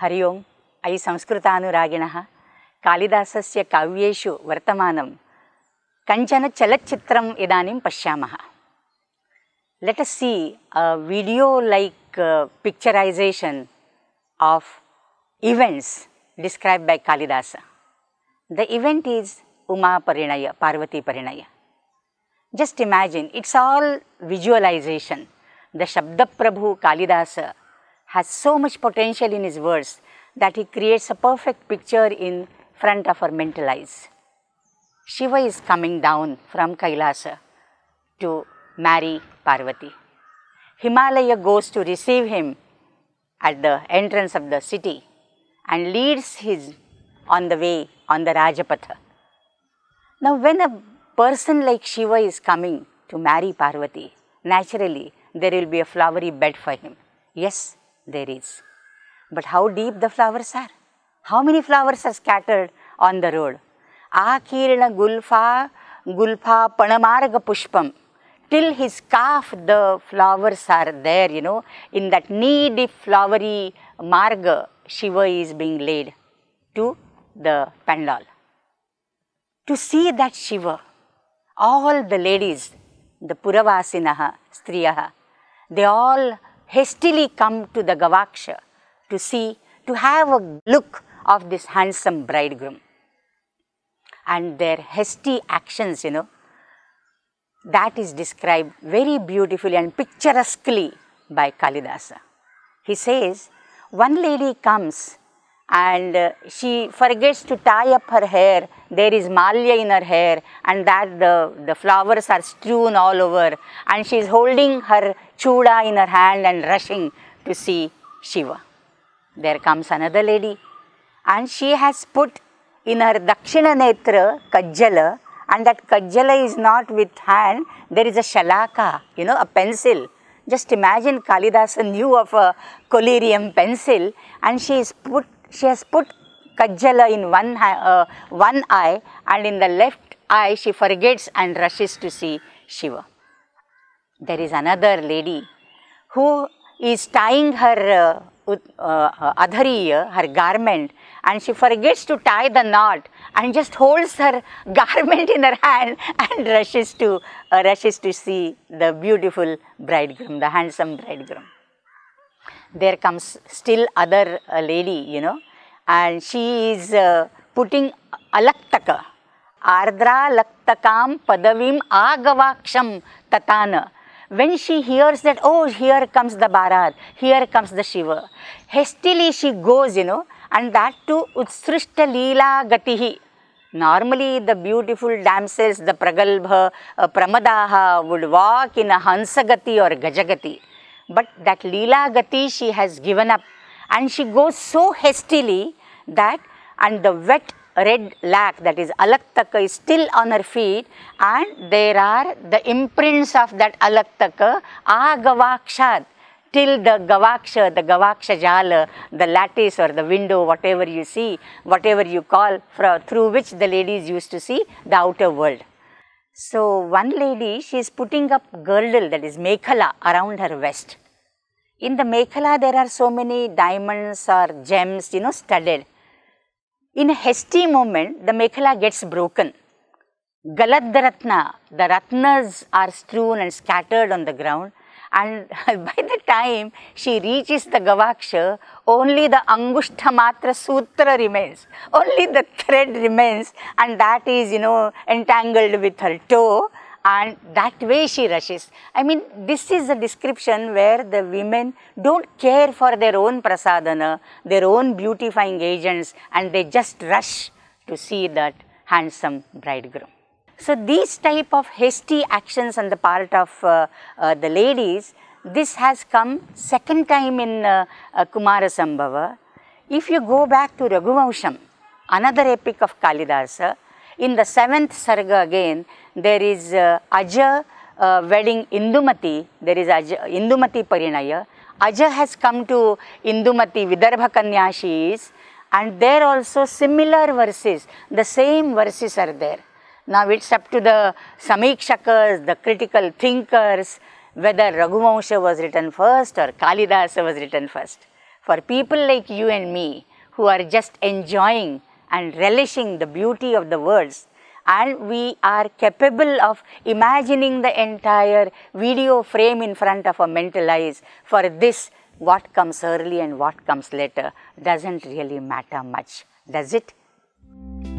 हरि ओम् अयि संस्कृतानुरागिणः कालिदासस्य काव्येषु वर्तमान कंचन चलच्चित्रम इदानीं पशा let see video like picturization of events describe by Kalidas the event is Uma परिणय पार्वती परिणय just imagine it's all visualization the शब्द प्रभु Kalidas has so much potential in his verse that he creates a perfect picture in front of our mental eyes. Shiva is coming down from Kailasa to marry Parvati. Himalaya goes to receive him at the entrance of the city and leads his on the way on the Rajapatha. Now, when a person like Shiva is coming to marry Parvati, naturally there will be a flowery bed for him. Yes, there is. But how deep the flowers are? How many flowers are scattered on the road? Akirna gulfa gulfa panamarga pushpam. Till his calf the flowers are there, you know. In that knee deep flowery marga, Shiva is being laid to the pandal. To see that Shiva, all the ladies, the Puravasinaha, Striyaha, they all hastily come to the Gavaksha to see, to have a look of this handsome bridegroom. And their hasty actions, you know, that is described very beautifully and picturesquely by Kalidasa. He says, one lady comes and uh, she forgets to tie up her hair. There is malya in her hair and that the, the flowers are strewn all over and she is holding her chuda in her hand and rushing to see Shiva. There comes another lady and she has put in her dakshina netra kajjala and that kajjala is not with hand, there is a shalaka, you know, a pencil. Just imagine Kalidasa knew of a collyrium pencil and she is put she has put kajala in one, uh, one eye and in the left eye she forgets and rushes to see Shiva. There is another lady who is tying her uh, uh, uh, adhari, uh, her garment and she forgets to tie the knot and just holds her garment in her hand and rushes to, uh, rushes to see the beautiful bridegroom, the handsome bridegroom there comes still other uh, lady, you know, and she is uh, putting alaktaka, ardra laktakam padavim agavaksham tatana. When she hears that, oh, here comes the Bharat, here comes the Shiva, hastily she goes, you know, and that too utsrishta leela gatihi. Normally, the beautiful damsels, the pragalbha, uh, pramadaha would walk in a hansagati or gajagati. But that Leela Gati she has given up and she goes so hastily that and the wet red lac that is alaktaka is still on her feet and there are the imprints of that alaktaka agavakshat till the gavaksha, the gavaksha jala, the lattice or the window, whatever you see, whatever you call, through which the ladies used to see the outer world. So one lady, she is putting up girdle that is mekhala around her waist. In the mekhala, there are so many diamonds or gems, you know, studded. In a hasty moment, the mekhala gets broken. Galat the ratna, the ratnas are strewn and scattered on the ground and by the time she reaches the Gavaksha, only the Angushta Matra Sutra remains. Only the thread remains and that is, you know, entangled with her toe and that way she rushes. I mean, this is a description where the women don't care for their own prasadana, their own beautifying agents and they just rush to see that handsome bridegroom. So these type of hasty actions on the part of uh, uh, the ladies, this has come second time in uh, uh, Kumara If you go back to Raghuvamsham, another epic of Kalidasa, in the seventh sarga again, there is uh, Aja uh, wedding Indumati, there is Aja, Indumati Parinaya. Aja has come to Indumati, Vidarbha Kanya is, and there also similar verses, the same verses are there. Now it's up to the Samikshakas, the critical thinkers, whether Raghuvansha was written first or Kalidasa was written first. For people like you and me who are just enjoying and relishing the beauty of the words, and we are capable of imagining the entire video frame in front of our mental eyes. For this, what comes early and what comes later doesn't really matter much, does it?